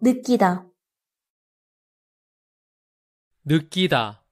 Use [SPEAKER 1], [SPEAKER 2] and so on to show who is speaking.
[SPEAKER 1] 느끼다
[SPEAKER 2] 느끼다